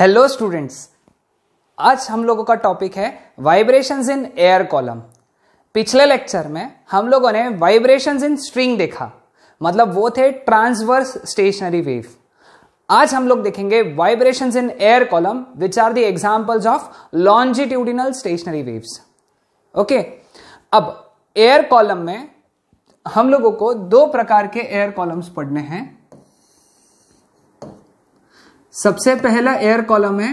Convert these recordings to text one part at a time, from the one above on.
Hello students आज हम लोगों का टॉपिक है वाइब्रेशंस इन एयर कॉलम पिछले लेक्चर में हम लोगों ने वाइब्रेशंस इन स्ट्रिंग देखा मतलब वो थे ट्रांसवर्स स्टेशनरी वेव आज हम लोग देखेंगे vibrations in air column which are the examples of longitudinal stationary waves okay अब एयर कॉलम में हम लोगों को दो प्रकार के एयर कॉलम्स पढ़ने हैं सबसे पहला एयर कॉलम है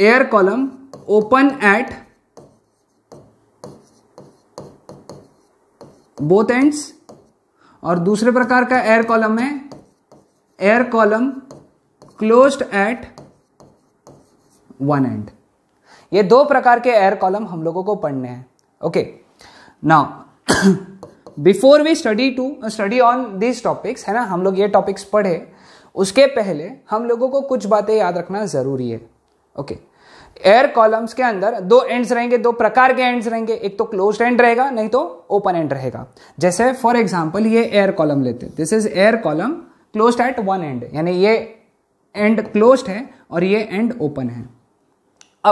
air column open at both ends और दूसरे प्रकार का एयर कॉलम है air column closed at one end ये दो प्रकार के एयर कॉलम हम लोगों को पढ़ने हैं okay now before we study to study on this topics है ना हम लोग ये टॉपिक्स पढ़े उसके पहले हम लोगों को कुछ बातें याद रखना ज़रूरी है ओके एयर कॉलम्स के अंदर दो एंड्स रहेंगे दो प्रकार के एंड्स रहेंगे एक तो क्लोज एंड रहेगा नहीं तो ओपन एंड रहेगा जैसे फॉर एग्जाम्पल ये एयर कॉलम लेते हैं this is air column close at one end यानी ये एंड क्लोज है और ये एंड ओपन है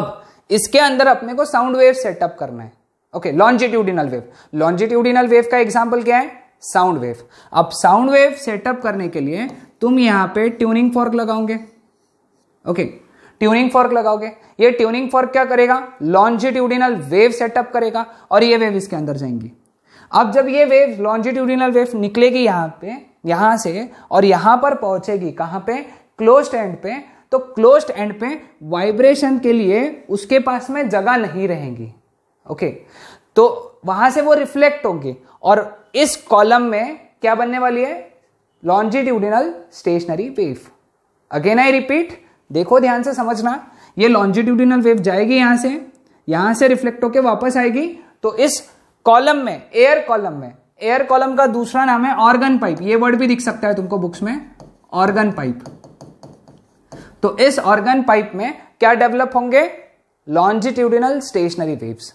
अब इसके अंदर अपने को साउंड वेव सेटअप करना है okay longitudinal wave longitudinal wave का एग्जाम्पल क्या है साउंड वेव अब साउंड वेव सेटअप करने के लिए तुम यहां पे ट्यूनिंग फॉर्क लगाओगे ओके ट्यूनिंग फॉर्क लगाओगे ये ट्यूनिंग फॉर्क क्या करेगा लॉन्जिट्यूडिनल वेव सेटअप करेगा और ये वेव इसके अंदर जाएंगी अब जब ये वेव लॉन्जिट्यूडिनल वेव निकलेगी यहां पे यहां से और यहां पर पहुंचेगी कहां पे क्लोज एंड पे तो क्लोज एंड पे वाइब्रेशन के लिए उसके पास में जगह नहीं रहेगी ओके तो वहां से वो रिफ्लेक्ट होगी और इस कॉलम में क्या बनने वाली है longitudinal stationary wave again I repeat देखो ध्यान से समझना ये लॉन्जिट्यूडिनल वेव जाएगी यहां से यहां से रिफ्लेक्ट होकर वापस आएगी तो इस कॉलम में एयर कॉलम में एयर कॉलम का दूसरा नाम है ऑर्गन पाइप ये वर्ड भी दिख सकता है तुमको बुक्स में ऑर्गन पाइप तो इस ऑर्गन पाइप में क्या डेवलप होंगे longitudinal stationary waves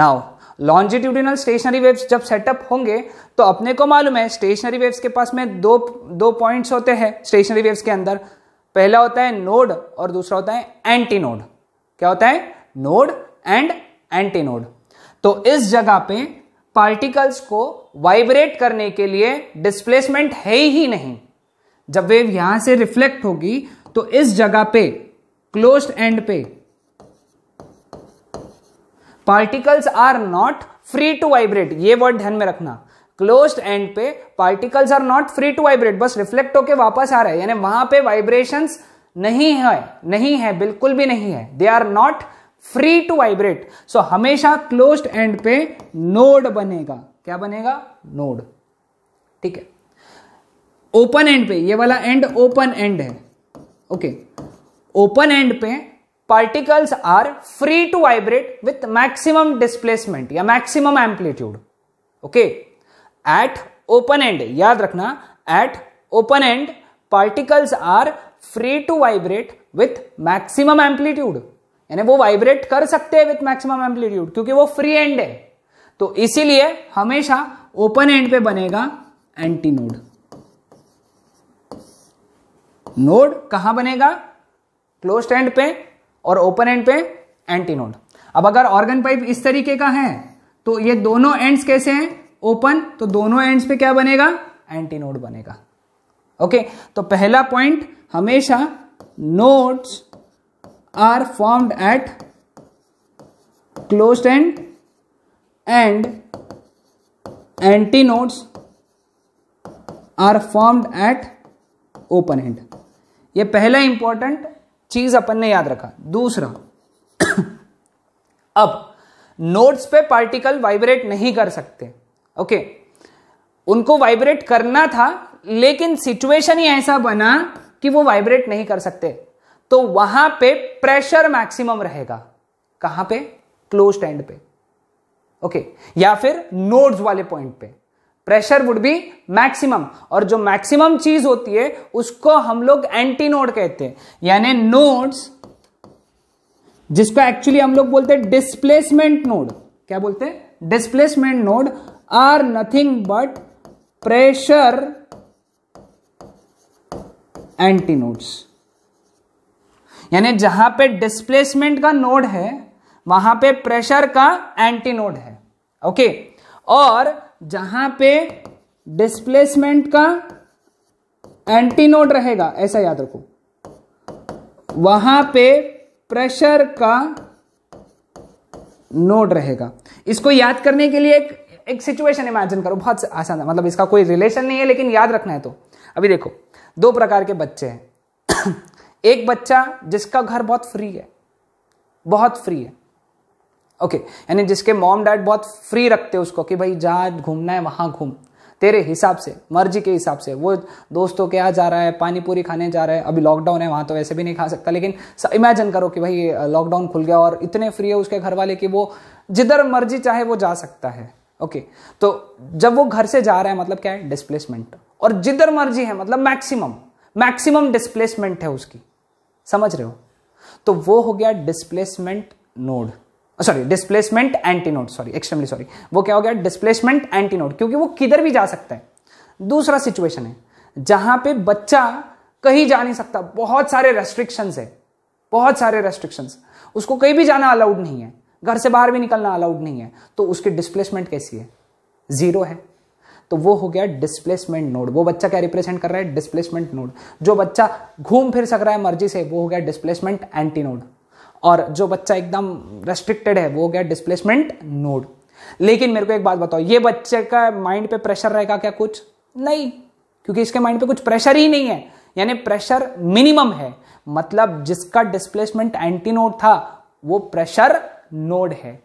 now longitudinal stationary waves जब सेटअप होंगे तो अपने को मालूम है स्टेशनरी वेव्स के पास में दो दो पॉइंट्स होते हैं स्टेशनरी वेव्स के अंदर पहला होता है नोड और दूसरा होता है एंटी नोड क्या होता है नोड एंड एंटी नोड तो इस जगह पे पार्टिकल्स को वाइब्रेट करने के लिए डिस्प्लेसमेंट है ही नहीं जब वेव यहां से रिफ्लेक्ट होगी तो इस जगह पे क्लोज्ड एंड पे particles are not free to vibrate ये वर्ड ध्यान में रखना क्लोज एंड पे particles are not free to vibrate बस रिफ्लेक्ट होके वापस आ रहे हैं यानी वहां पे वाइब्रेशन नहीं है नहीं है बिल्कुल भी नहीं है they are not free to vibrate so हमेशा क्लोज एंड पे नोड बनेगा क्या बनेगा नोड ठीक है ओपन एंड पे ये वाला एंड ओपन एंड है ओके ओपन एंड पे particles are free to vibrate with maximum displacement या maximum amplitude okay at open end याद रखना at open end particles are free to vibrate with maximum amplitude यानी वो vibrate कर सकते हैं विथ मैक्सिमम एम्पलीट्यूड क्योंकि वो फ्री एंड है तो इसीलिए हमेशा ओपन एंड पे बनेगा एंटी नोड नोड कहां बनेगा क्लोज एंड पे और ओपन एंड पे एंटीनोड अब अगर ऑर्गन पाइप इस तरीके का है तो ये दोनों एंड्स कैसे हैं ओपन तो दोनों एंड्स पे क्या बनेगा एंटीनोड बनेगा ओके तो पहला पॉइंट हमेशा nodes are formed at close end and antinodes are formed at open end ये पहला इंपॉर्टेंट चीज अपन ने याद रखा दूसरा अब नोड्स पे पार्टिकल वाइब्रेट नहीं कर सकते ओके उनको वाइब्रेट करना था लेकिन सिचुएशन ही ऐसा बना कि वो वाइब्रेट नहीं कर सकते तो वहां पे प्रेशर मैक्सिमम रहेगा कहां पे क्लोज एंड पे ओके okay. या फिर नोड्स वाले पॉइंट पे प्रेशर वुड बी मैक्सिमम और जो मैक्सिमम चीज होती है उसको हम लोग एंटी नोड कहते हैं यानी नोड्स जिसको एक्चुअली हम लोग बोलते हैं डिस्प्लेसमेंट नोड क्या बोलते हैं displacement node are nothing but pressure anti nodes यानी जहां पे डिस्प्लेसमेंट का नोड है वहां पे प्रेशर का एंटी नोड है ओके okay? और जहां पे डिस्प्लेसमेंट का एंटीनोड रहेगा ऐसा याद रखो वहां पे प्रेशर का नोड रहेगा इसको याद करने के लिए एक एक सिचुएशन इमेजिन करो बहुत आसान है मतलब इसका कोई रिलेशन नहीं है लेकिन याद रखना है तो अभी देखो दो प्रकार के बच्चे हैं एक बच्चा जिसका घर बहुत फ्री है बहुत फ्री है ओके यानी जिसके मॉम डैड बहुत फ्री रखते उसको कि भाई जहाँ घूमना है वहाँ घूम तेरे हिसाब से मर्जी के हिसाब से वो दोस्तों के यहाँ जा रहा है पानी पूरी खाने जा रहा है अभी लॉकडाउन है वहाँ तो वैसे भी नहीं खा सकता लेकिन इमेजिन करो कि भाई लॉकडाउन खुल गया और इतने फ्री है उसके घर वाले कि वो जिधर मर्जी चाहे वो जा सकता है ओके तो जब वो घर से जा रहा है मतलब क्या है डिस्प्लेसमेंट और जिधर मर्जी है मतलब मैक्सिमम मैक्सिमम डिस्प्लेसमेंट है उसकी समझ रहे हो तो वो हो गया displacement node sorry displacement antinode sorry extremely sorry वो क्या हो गया डिस्प्लेसमेंट एंटीनोड क्योंकि वो किधर भी जा सकता है दूसरा सिचुएशन है जहां पे बच्चा कहीं जा नहीं सकता बहुत सारे रेस्ट्रिक्शंस है बहुत सारे रेस्ट्रिक्शंस उसको कहीं भी जाना अलाउड नहीं है घर से बाहर भी निकलना अलाउड नहीं है तो उसकी डिस्प्लेसमेंट कैसी है जीरो है तो वो हो गया डिस्प्लेसमेंट नोड वो बच्चा क्या रिप्रेजेंट कर रहा है डिस्प्लेसमेंट नोड जो बच्चा घूम फिर सक रहा है मर्जी से वो हो गया डिस्प्लेसमेंट एंटी नोड और जो बच्चा एकदम रेस्ट्रिक्टेड है वो हो गया डिस्प्लेसमेंट नोड लेकिन मेरे को एक बात बताओ ये बच्चे का माइंड पे प्रेशर रहेगा क्या कुछ नहीं क्योंकि इसके माइंड पे कुछ प्रेशर ही नहीं है यानी प्रेशर मिनिमम है मतलब जिसका डिस्प्लेसमेंट एंटी नोड था वो प्रेशर नोड है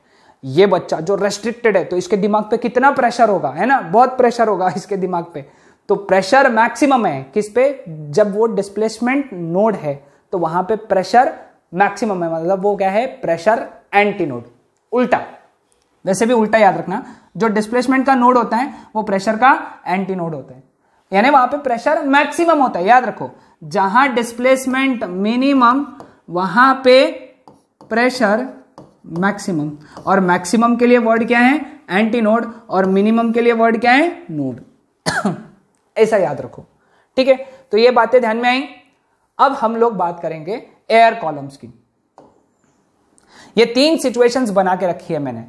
ये बच्चा जो रेस्ट्रिक्टेड है तो इसके दिमाग पे कितना प्रेशर होगा है ना बहुत प्रेशर होगा इसके दिमाग पे तो प्रेशर मैक्सिमम है किस पे जब वो डिस्प्लेसमेंट नोड है तो वहां पे प्रेशर मैक्सिमम है मतलब वो क्या है प्रेशर एंटीनोड उल्टा वैसे भी उल्टा याद रखना जो डिस्प्लेसमेंट का नोड होता है वो प्रेशर का एंटीनोड होता है यानी वहां पे प्रेशर मैक्सिमम होता है याद रखो जहां डिस्प्लेसमेंट मिनिमम वहां पे प्रेशर मैक्सिमम और मैक्सिमम के लिए वर्ड क्या है एंटीनोड और मिनिमम के लिए वर्ड क्या है नोड ऐसा याद रखो ठीक है तो ये बातें ध्यान में आई अब हम लोग बात करेंगे एयर कॉलम्स की ये तीन सिचुएशंस बना के रखी है मैंने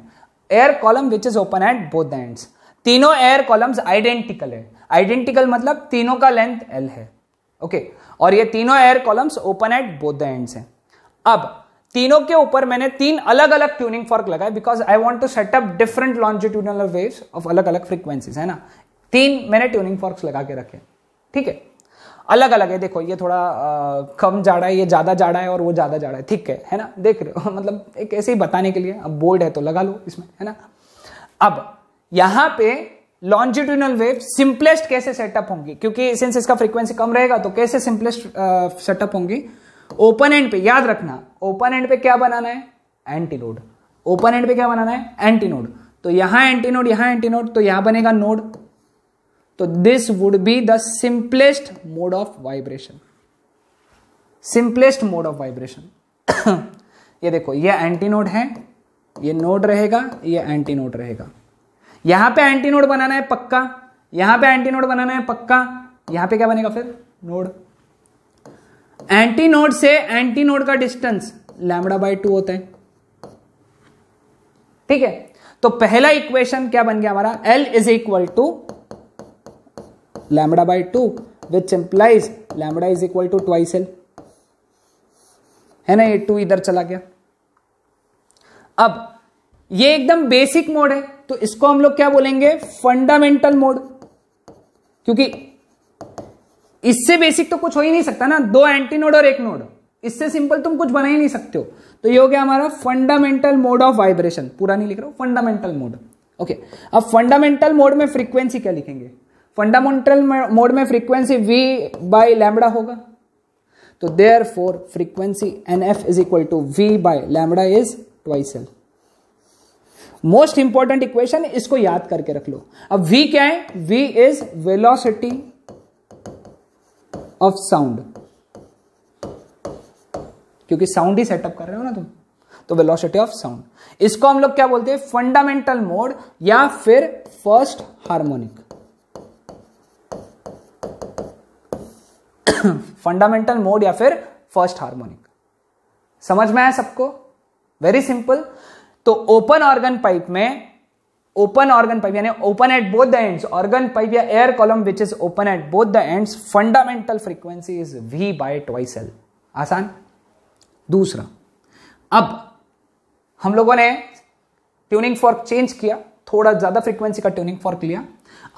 air column which is open at both the ends तीनों एयर कॉलम्स आइडेंटिकल है आइडेंटिकल मतलब तीनों का लेंथ एल है ओके okay. और ये तीनों air columns open at both the ends हैं अब तीनों के ऊपर मैंने तीन अलग अलग ट्यूनिंग फॉर्क लगाए because I want to setup different longitudinal waves of अलग अलग फ्रिक्वेंसीज है ना तीन मैंने ट्यूनिंग फॉर्क्स लगा के रखे ठीक है अलग अलग है देखो ये थोड़ा आ, कम जाड़ा है ये ज़्यादा जाड़ा है और वो ज़्यादा जाड़ा है ठीक है है ना देख रहे हो मतलब एक ऐसे ही बताने के लिए अब बोल्ड है तो लगा लो इसमें है ना अब यहां पे लॉन्जिट्यूनल वेव सिंपलेस्ट कैसे सेटअप होंगी क्योंकि सिंस इसका फ्रीक्वेंसी कम रहेगा तो कैसे सिंपलेस्ट सेटअप होंगी ओपन एंड पे याद रखना ओपन एंड पे क्या बनाना है एंटीनोड ओपन एंड पे क्या बनाना है एंटीनोड तो यहां एंटीनोड यहां एंटीनोड तो यहां बनेगा नोड तो this would be the simplest mode of vibration simplest mode of vibration ये देखो ये एंटी नोड है ये नोड रहेगा ये एंटी नोड रहेगा यहां पे एंटी नोड बनाना है पक्का यहां पे एंटी नोड बनाना है पक्का यहां पे क्या बनेगा फिर नोड एंटी नोड से एंटी नोड का डिस्टेंस लैमडा बाई टू होता है ठीक है तो पहला इक्वेशन क्या बन गया हमारा L is equal to lambda by 2 which implies lambda is equal to twice L है ना ये टू इधर चला गया अब ये एकदम बेसिक मोड है तो इसको हम लोग क्या बोलेंगे फंडामेंटल मोड क्योंकि इससे बेसिक तो कुछ हो ही नहीं सकता ना दो एंटी नोड और एक नोड इससे सिंपल तुम कुछ बना ही नहीं सकते हो तो ये हो गया हमारा फंडामेंटल मोड ऑफ वाइब्रेशन पूरा नहीं लिख रहा हूं फंडामेंटल मोड ओके अब फंडामेंटल मोड में फ्रीक्वेंसी क्या लिखेंगे फंडामेंटल मोड में फ्रीक्वेंसी वी बाई लैमडा होगा तो therefore frequency N F is equal to V by lambda is twice L most important equation इसको याद करके रख लो अब v क्या है v is velocity of sound क्योंकि साउंड ही सेटअप कर रहे हो ना तुम तो वेलोसिटी ऑफ साउंड इसको हम लोग क्या बोलते हैं फंडामेंटल मोड या फिर फर्स्ट हार्मोनिक फंडामेंटल मोड या फिर फर्स्ट हार्मोनिक समझ में आया सबको वेरी सिंपल तो ओपन ऑर्गन पाइप में ओपन ऑर्गन पाइप यानी open at both the ends organ pipe या air column which is open at both the ends fundamental frequency is V by twice L आसान दूसरा अब हम लोगों ने ट्यूनिंग फॉर्क चेंज किया थोड़ा ज्यादा फ्रीक्वेंसी का ट्यूनिंग फॉर्क लिया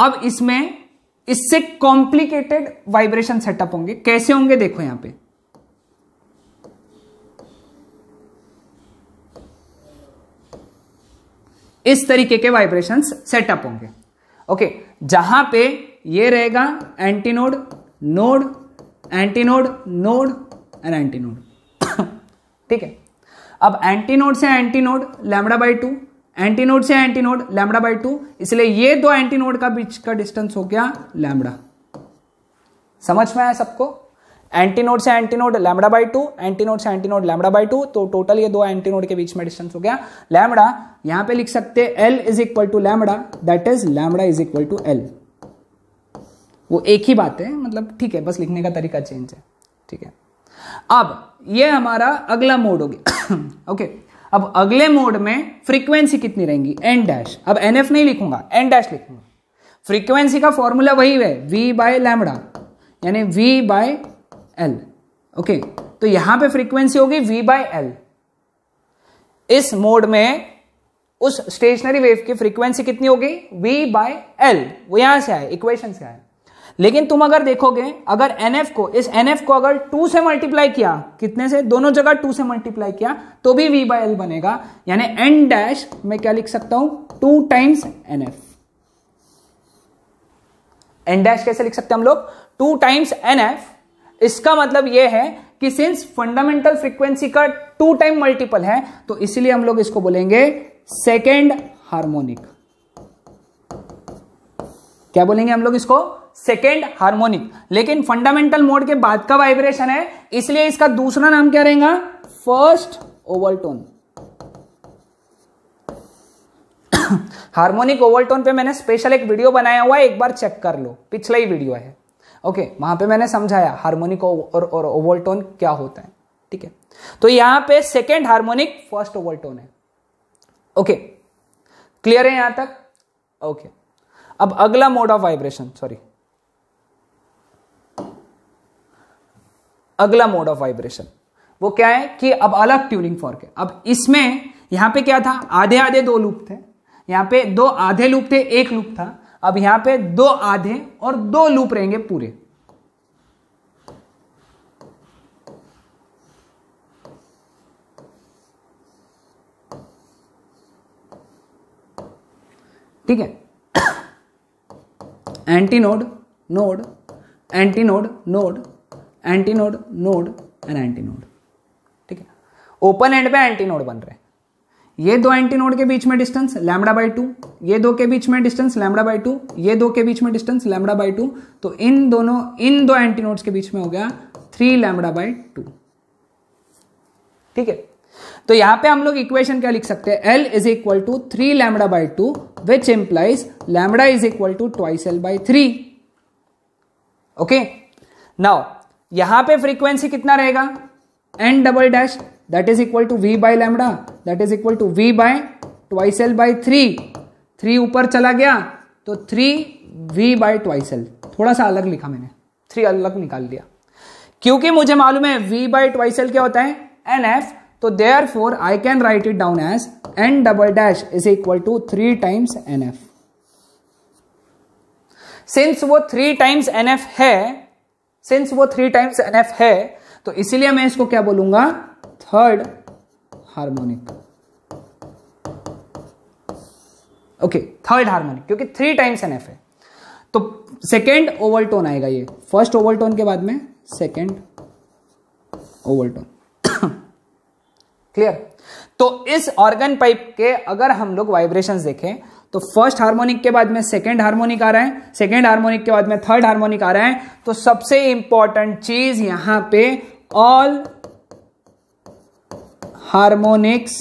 अब इसमें इससे कॉम्प्लिकेटेड वाइब्रेशन सेटअप होंगे कैसे होंगे देखो यहां पे इस तरीके के वाइब्रेशन सेटअप होंगे ओके जहां पे ये रहेगा antinode node antinode node and antinode ठीक है अब एंटीनोड से antinode lambda by two antinode से एंटीनोड लैमडा बाई टू इसलिए ये दो एंटीनोड का बीच का डिस्टेंस हो गया लैमडा समझ में आया सबको एंटीनोड से antinode lambda by two antinode से एंटीनोड लैमडा बाई टू तो टोटल ये दो एंटीनोड के बीच में डिस्टेंस हो गया लैमडा यहां पे लिख सकते L is equal to lambda that is lambda is equal to L वो एक ही बात है मतलब ठीक है बस लिखने का तरीका चेंज है ठीक है अब ये हमारा अगला मोड हो गया ओके okay. अब अगले मोड में फ्रीक्वेंसी कितनी रहेंगी एन डैश अब एन एफ नहीं लिखूंगा एन डैश लिखूंगा फ्रीक्वेंसी का फॉर्मूला वही है वी बाय लैमडा यानी वी बाय एल ओके तो यहां पे फ्रीक्वेंसी होगी वी बाय एल इस मोड में उस स्टेशनरी वेव की फ्रीक्वेंसी कितनी होगी वी बाय एल वो यहां से आए इक्वेशन से आए लेकिन तुम अगर देखोगे अगर एन को इस एन को अगर टू से मल्टीप्लाई किया कितने से दोनों जगह टू से मल्टीप्लाई किया तो भी वी बाई एल बनेगा यानी एन डैश मैं क्या लिख सकता हूं two times N N dash कैसे लिख सकते हैं हम लोग टू टाइम्स एन इसका मतलब यह है कि सिंस फंडामेंटल फ्रीक्वेंसी का टू टाइम मल्टीपल है तो इसलिए हम लोग इसको बोलेंगे सेकेंड हार्मोनिक क्या बोलेंगे हम लोग इसको सेकेंड हार्मोनिक लेकिन फंडामेंटल मोड के बाद का वाइब्रेशन है इसलिए इसका दूसरा नाम क्या रहेगा फर्स्ट ओवरटोन हार्मोनिक ओवरटोन पे मैंने स्पेशल एक वीडियो बनाया हुआ है एक बार चेक कर लो पिछला ही वीडियो है ओके okay, वहां पे मैंने समझाया हार्मोनिक और, और ओवरटोन क्या होता है ठीक है तो यहां पे सेकेंड हार्मोनिक फर्स्ट ओवरटोन है ओके okay, क्लियर है यहां तक ओके okay. अब अगला मोड ऑफ वाइब्रेशन सॉरी अगला मोड ऑफ वाइब्रेशन वो क्या है कि अब अलग ट्यूनिंग फॉर्क है अब इसमें यहां पे क्या था आधे आधे दो लूप थे यहां पे दो आधे लूप थे एक लूप था अब यहां पे दो आधे और दो लूप रहेंगे पूरे ठीक है anti node node anti node node anti node node and anti node ठीक है ओपन एंड पे एंटी नोड बन रहे ये दो एंटी नोड के बीच में डिस्टेंस लैमडा बाई टू ये दो के बीच में डिस्टेंस लैमडा बाई टू ये दो के बीच में डिस्टेंस लैमडा बाई टू तो इन दोनों इन दो एंटी नोड्स के बीच में हो गया थ्री लैमडा बाई टू ठीक है तो यहां पे हम लोग इक्वेशन क्या लिख सकते हैं L is equal to three lambda by two which implies lambda is equal to twice L by three okay now यहां पे फ्रीक्वेंसी कितना रहेगा N double dash that is equal to V by lambda that is equal to V by twice L by three three ऊपर चला गया तो three V by twice L थोड़ा सा अलग लिखा मैंने थ्री अलग निकाल दिया क्योंकि मुझे मालूम है वी बाई ट्वाइस एल क्या होता है एन एफ तो therefore I can write it down as N double dash is equal to three times N F since वो थ्री टाइम्स एन एफ है सिंस वो थ्री टाइम्स एन एफ है तो इसीलिए मैं इसको क्या बोलूंगा third harmonic okay third harmonic क्योंकि थ्री टाइम्स एन एफ है तो सेकेंड ओवरटोन आएगा ये फर्स्ट ओवरटोन के बाद में सेकेंड ओवरटोन क्लियर तो इस ऑर्गन पाइप के अगर हम लोग वाइब्रेशंस देखें तो फर्स्ट हार्मोनिक के बाद में सेकेंड हार्मोनिक आ रहा है सेकेंड हार्मोनिक के बाद में थर्ड हार्मोनिक आ रहा है तो सबसे इंपॉर्टेंट चीज यहां पे all harmonics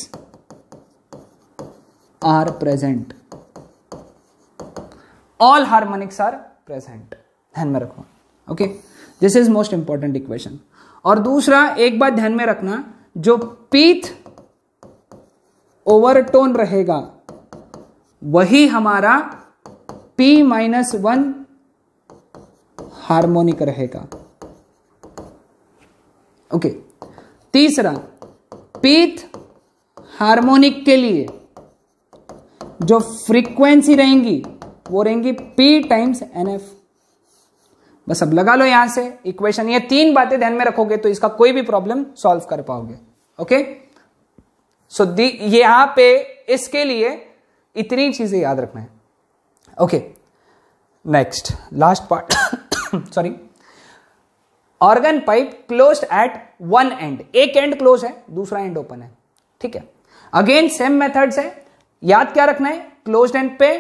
are present all harmonics are present ध्यान में रखो okay this is most important equation और दूसरा एक बात ध्यान में रखना जो पीथ ओवरटोन रहेगा वही हमारा p माइनस वन हार्मोनिक रहेगा ओके तीसरा पीथ हार्मोनिक के लिए जो फ्रीक्वेंसी रहेंगी वो रहेंगी p टाइम्स एन एफ बस अब लगा लो यहां से इक्वेशन ये तीन बातें ध्यान में रखोगे तो इसका कोई भी प्रॉब्लम सॉल्व कर पाओगे ओके सो यहां पे इसके लिए इतनी चीज़ें याद रखना है okay next last part sorry organ pipe close at one end एक एंड क्लोज है दूसरा एंड ओपन है ठीक है अगेन सेम मेथड्स है याद क्या रखना है क्लोज एंड पे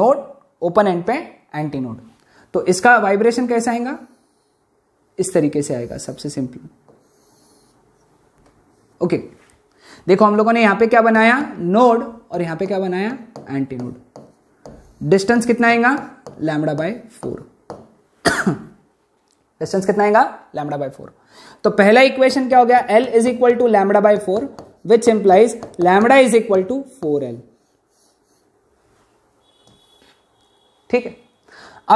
नोड ओपन एंड पे एंटी नोड तो इसका वाइब्रेशन कैसे आएगा इस तरीके से आएगा सबसे सिंपल ओके okay. देखो हम लोगों ने यहां पे क्या बनाया नोड और यहां पे क्या बनाया एंटी नोड डिस्टेंस कितना आएगा लैमडा बाय फोर डिस्टेंस कितना आएगा लैमडा बाय फोर तो पहला इक्वेशन क्या हो गया L is equal to lambda by four which implies lambda is equal to four L ठीक है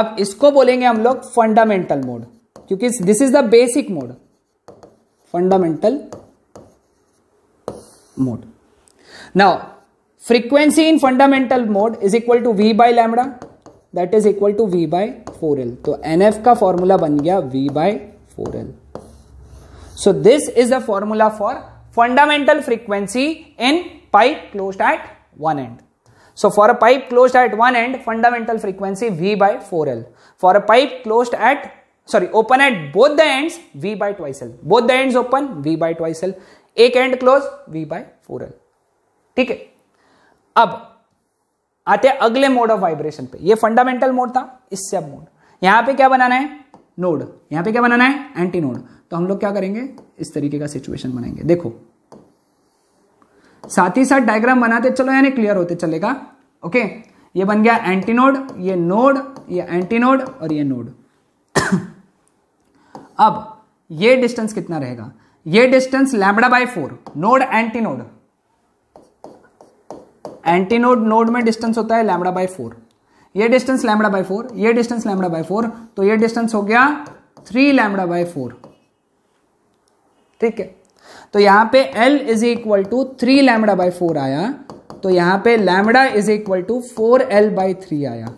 अब इसको बोलेंगे हम लोग फंडामेंटल मोड क्योंकि this is the basic mode fundamental mode now frequency in fundamental mode is equal to V by lambda that is equal to V by four L तो N F का फॉर्मूला बन गया V by four L so this is the formula for fundamental frequency in pipe close at one end so for a pipe close at one end fundamental frequency V by four L for a pipe close at sorry open at both the ends V by twice L both the ends open V by twice L एक end close V by four L ठीक है अब आते हैं अगले mode of vibration पे ये fundamental mode था इससे अब मोड यहां पे क्या बनाना है नोड यहां पे क्या बनाना है एंटी नोड तो हम लोग क्या करेंगे इस तरीके का सिचुएशन बनाएंगे देखो साथ ही साथ डायग्राम बनाते चलो यानी क्लियर होते चलेगा ओके ये बन गया एंटीनोड ये नोड ये एंटीनोड और ये नोड अब ये डिस्टेंस कितना रहेगा ये distance lambda by four node antinode antinode node में डिस्टेंस होता है लैमडा बाय फोर ये डिस्टेंस लैमडा बाय फोर ये डिस्टेंस लैमडा बाय फोर तो ये डिस्टेंस हो गया थ्री लैमडा बाय फोर ठीक है तो यहां पे L is equal to three lambda by four आया तो यहां पे lambda is equal to four L by three आया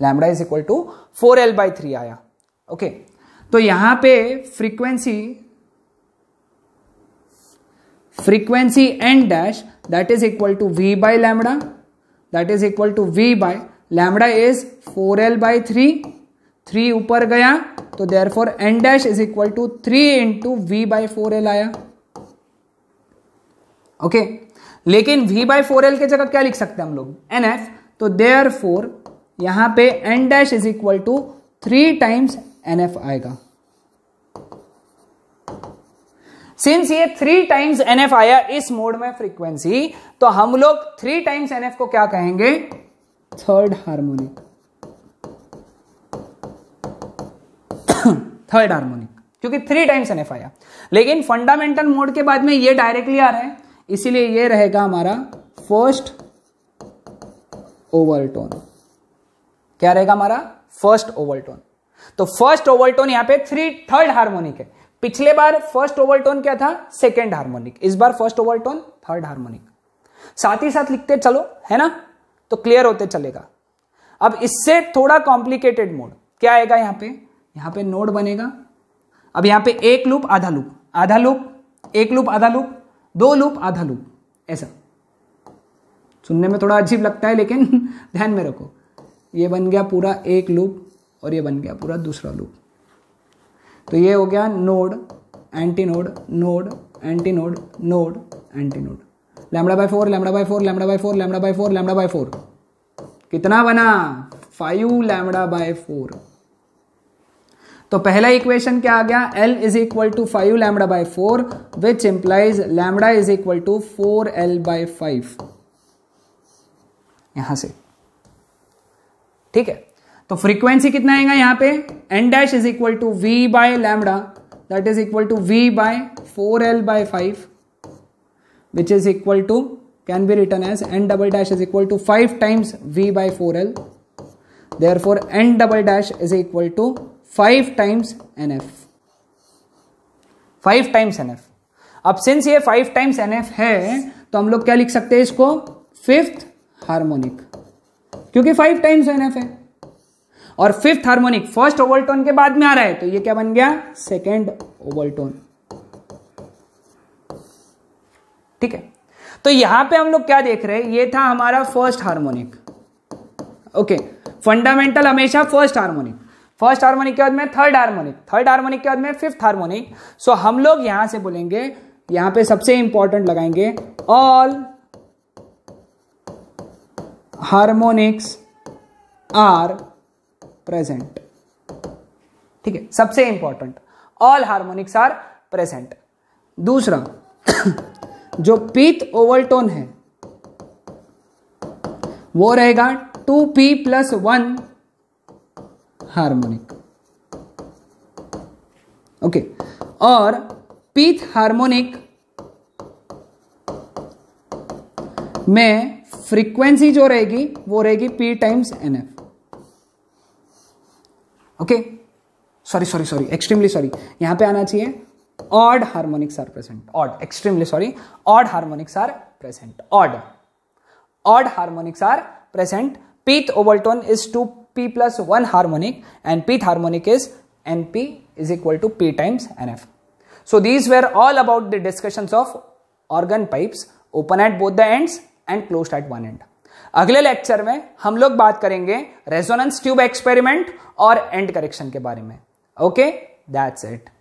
lambda is equal to four L by three आया ओके okay. तो यहां पे frequency frequency N dash that is equal to V by lambda that is equal to V by lambda is four L by three three ऊपर गया तो therefore N dash is equal to three into V by four L आया okay okay. लेकिन v by four L के जगह क्या लिख सकते हैं हम लोग एन एफ तो देर फोर यहां पे N dash is equal to three times N F आएगा सिंस ये थ्री टाइम्स एन एफ आया इस मोड में फ्रीक्वेंसी तो हम लोग थ्री टाइम्स एन एफ को क्या कहेंगे थर्ड हार्मोनिक थर्ड हार्मोनिक क्योंकि थ्री टाइम्स एन एफ आया लेकिन फंडामेंटल मोड के बाद में ये डायरेक्टली आ रहे हैं इसीलिए ये रहेगा हमारा फर्स्ट ओवरटोन क्या रहेगा हमारा फर्स्ट ओवरटोन तो फर्स्ट ओवरटोन यहां पे थ्री थर्ड हार्मोनिक है पिछले बार फर्स्ट ओवरटोन क्या था सेकेंड हार्मोनिक इस बार फर्स्ट ओवरटोन थर्ड हार्मोनिक साथ ही साथ लिखते चलो है ना तो क्लियर होते चलेगा अब इससे थोड़ा कॉम्प्लिकेटेड मोड क्या आएगा यहां पे यहां पे नोड बनेगा अब यहां पे एक लूप आधा लूप आधा लूप एक लूप आधा लूप दो लूप आधा लूप ऐसा सुनने में थोड़ा अजीब लगता है लेकिन ध्यान में रखो ये बन गया पूरा एक लूप और ये बन गया पूरा दूसरा लूप तो ये हो गया node anti node node anti node node anti antinode lambda by four lambda by four lambda by four lambda by four lambda by four कितना बना फाइव लैमड़ा बाय फोर तो पहला इक्वेशन क्या आ गया L is equal to five lambda by four which implies lambda is equal to four L by five यहां से ठीक है तो फ्रीक्वेंसी कितना आएगा यहां पे N dash is equal to V by lambda that is equal to V by four L by five which is equal to can be written as N double dash is equal to five times V by four L therefore N double dash is equal to five times N F five times N F अब since ये five times N F है तो हम लोग क्या लिख सकते हैं इसको फिफ्थ हार्मोनिक क्योंकि फाइव टाइम्स एन एफ है और फिफ्थ हार्मोनिक फर्स्ट ओवलटोन के बाद में आ रहा है तो ये क्या बन गया सेकेंड ओवलटोन ठीक है तो यहां पे हम लोग क्या देख रहे हैं ये था हमारा फर्स्ट हार्मोनिक ओके फंडामेंटल हमेशा फर्स्ट हार्मोनिक फर्स्ट हार्मोनिक के बाद में थर्ड हार्मोनिक थर्ड हार्मोनिक के बाद में फिफ्थ हार्मोनिक सो हम लोग यहां से बोलेंगे यहां पे सबसे इंपॉर्टेंट लगाएंगे ऑल हार्मोनिक्स आर प्रेजेंट ठीक है सबसे important all harmonics are present दूसरा जो पीथ ओवरटोन है वो रहेगा two P plus one harmonic okay और पीथ हार्मोनिक में फ्रीक्वेंसी जो रहेगी वो रहेगी P times N F okay sorry sorry sorry extremely sorry यहां पे आना चाहिए odd harmonics are present odd extremely sorry odd harmonics are present odd odd harmonics are present pth overtone is two P plus one harmonic and pith harmonic is N P is equal to P times N F so these were all about the discussions of organ pipes open at both the ends and close at one end अगले lecture में हम लोग बात करेंगे resonance tube experiment और end correction के बारे में ओके दैट्स इट